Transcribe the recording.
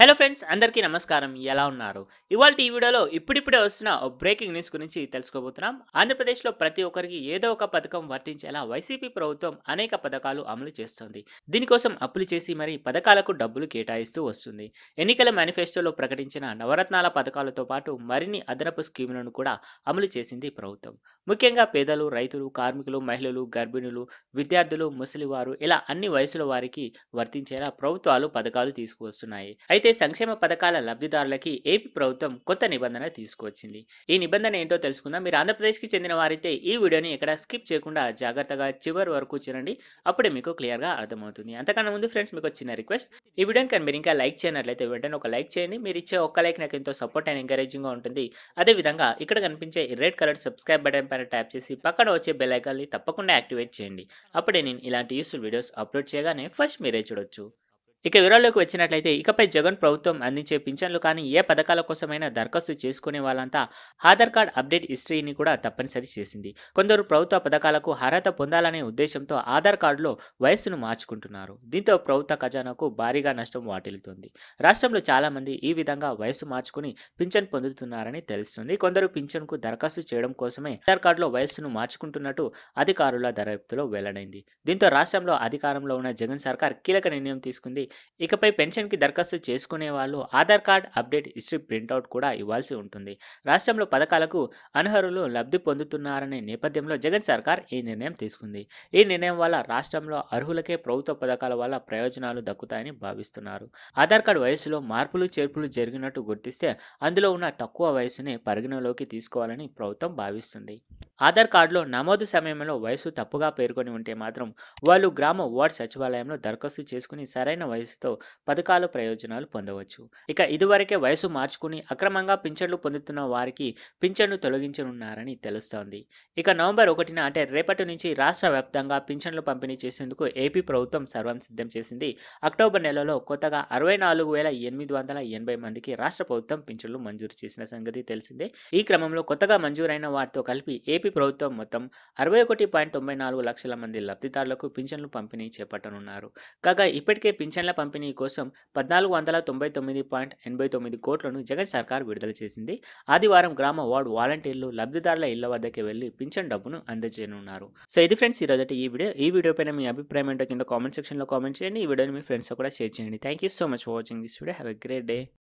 hello friends అందరికీ నమస్కారం ఎలా ఉన్నారు ఇవాళ ఈ వీడియోలో ఇప్పుడిప్పుడే వస్తున్న బ్రేకింగ్ న్యూస్ గురించి తెలుసుకోబోతున్నాం ఆంధ్రప్రదేశ్లో ప్రతి ఒక్కరికి ఏదో ఒక పథకం వర్తించేలా వైసీపీ ప్రభుత్వం అనేక పథకాలు అమలు చేస్తోంది దీనికోసం అప్పులు చేసి మరి పథకాలకు డబ్బులు కేటాయిస్తూ వస్తుంది ఎన్నికల మేనిఫెస్టోలో ప్రకటించిన నవరత్నాల పథకాలతో పాటు మరిన్ని అదనపు స్కీములను కూడా అమలు చేసింది ప్రభుత్వం ముఖ్యంగా పేదలు రైతులు కార్మికులు మహిళలు గర్భిణులు విద్యార్థులు ముసలివారు ఇలా అన్ని వయసుల వారికి వర్తించేలా ప్రభుత్వాలు పథకాలు తీసుకువస్తున్నాయి అయితే అయితే సంక్షేమ పథకాల లబ్ధిదారులకి ఏపీ ప్రభుత్వం కొత్త నిబంధన తీసుకువచ్చింది ఈ నిబంధన ఏంటో తెలుసుకుందాం మీరు ఆంధ్రప్రదేశ్కి చెందిన వారైతే ఈ వీడియోని ఎక్కడ స్కిప్ చేయకుండా జాగ్రత్తగా చివరి వరకు చూడండి అప్పుడే మీకు క్లియర్గా అర్థమవుతుంది అంతకన్నా ముందు ఫ్రెండ్స్ మీకు చిన్న రిక్వెస్ట్ ఈ వీడియోని కానీ మీరు ఇంకా లైక్ చేయనట్లయితే వెంటనే ఒక లైక్ చేయండి మీరు ఇచ్చే ఒక్క లైక్ నాకు ఎంతో సపోర్ట్ అండ్ ఎంకరేజింగ్గా ఉంటుంది అదేవిధంగా ఇక్కడ కనిపించే రెడ్ కలర్ సబ్స్క్రైబ్ బటన్ పైన ట్యాప్ చేసి పక్కన వచ్చే బెల్ తప్పకుండా యాక్టివేట్ చేయండి అప్పుడే నేను ఇలాంటి యూస్ఫుల్ వీడియోస్ అప్లోడ్ చేయగానే ఫస్ట్ మీరే చూడొచ్చు ఇక వివరాల్లోకి వచ్చినట్లయితే ఇకపై జగన్ ప్రభుత్వం అందించే పింఛన్లు కానీ ఏ పథకాల కోసమైనా దరఖాస్తు చేసుకునే వాళ్ళంతా ఆధార్ కార్డ్ అప్డేట్ హిస్టరీని కూడా తప్పనిసరి చేసింది కొందరు ప్రభుత్వ పథకాలకు అర్హత పొందాలనే ఉద్దేశంతో ఆధార్ కార్డులో వయస్సును మార్చుకుంటున్నారు దీంతో ప్రభుత్వ ఖజానాకు భారీగా నష్టం వాటిల్లుతుంది రాష్ట్రంలో చాలామంది ఈ విధంగా వయస్సు మార్చుకుని పింఛన్ పొందుతున్నారని తెలుస్తుంది కొందరు పింఛన్కు దరఖాస్తు చేయడం కోసమే ఆధార్ కార్డులో వయస్సును మార్చుకుంటున్నట్టు అధికారుల దర్యాప్తులో వెల్లడైంది దీంతో రాష్ట్రంలో అధికారంలో ఉన్న జగన్ సర్కార్ కీలక నిర్ణయం తీసుకుంది ఇకపై పెన్షన్కి దరఖాస్తు చేసుకునే వాళ్ళు Aadhaar card update history printout కూడా ఇవ్వాల్సి ఉంటుంది రాష్ట్రంలో పథకాలకు అనర్హులు లబ్ధి పొందుతున్నారనే నేపథ్యంలో జగన్ సర్కార్ ఈ నిర్ణయం తీసుకుంది ఈ నిర్ణయం వల్ల రాష్ట్రంలో అర్హులకే ప్రభుత్వ పథకాల వల్ల ప్రయోజనాలు దక్కుతాయని భావిస్తున్నారు ఆధార్ కార్డు వయసులో మార్పులు చేర్పులు జరిగినట్టు గుర్తిస్తే అందులో ఉన్న తక్కువ వయసునే పరిగణలోకి తీసుకోవాలని ప్రభుత్వం భావిస్తుంది ఆధార్ కార్డులో నమోదు సమయంలో వయసు తప్పుగా పేర్కొని ఉంటే మాత్రం వాళ్ళు గ్రామ వార్డ్ సచివాలయంలో దరఖాస్తు చేసుకుని సరైన వయసుతో పథకాల ప్రయోజనాలు పొందవచ్చు ఇక ఇదివరకే వయసు మార్చుకుని అక్రమంగా పింఛన్లు పొందుతున్న వారికి పింఛన్లు తొలగించనున్నారని తెలుస్తోంది ఇక నవంబర్ ఒకటిన అంటే రేపటి నుంచి రాష్ట్ర వ్యాప్తంగా పింఛన్లు పంపిణీ చేసేందుకు ఏపీ ప్రభుత్వం సర్వం సిద్ధం చేసింది అక్టోబర్ నెలలో కొత్తగా అరవై నాలుగు వేల ఎనిమిది వందల ఎనభై మందికి రాష్ట్ర ప్రభుత్వం పింఛన్లు మంజూరు చేసిన సంగతి తెలిసిందే ఈ క్రమంలో కొత్తగా మంజూరైన వారితో కలిపి ఏపీ ఏపీ ప్రభుత్వం మొత్తం అరవై ఒకటి పాయింట్ తొంభై నాలుగు లక్షల మంది లబ్ధిదారులకు పింఛన్లు పంపిణీ చేపట్టనున్నారు కాగా ఇప్పటికే పింఛన్ల పంపిణీ కోసం పద్నాలుగు వందల తొంభై తొమ్మిది పాయింట్ ఎనభై తొమ్మిది కోట్లను జగన్ సర్కార్ విడుదల చేసింది ఆదివారం గ్రామ వార్డు వాలంటీర్లు లబ్ధిదారుల ఇళ్ల వద్దకే వెళ్లి పింఛన్ డబ్బును అందజేయనున్నారు సో ఇది ఫ్రెండ్స్ ఈరోజు ఈ వీడియో ఈ వీడియో పైన మీ అభిప్రాయం ఏంటో కింద కామెంట్ సెక్షన్లో కామెంట్ చేయండి ఈ వీడియోని మీ ఫ్రెండ్స్ కూడా షేర్ చేయండి thank you so much for watching this video have a great day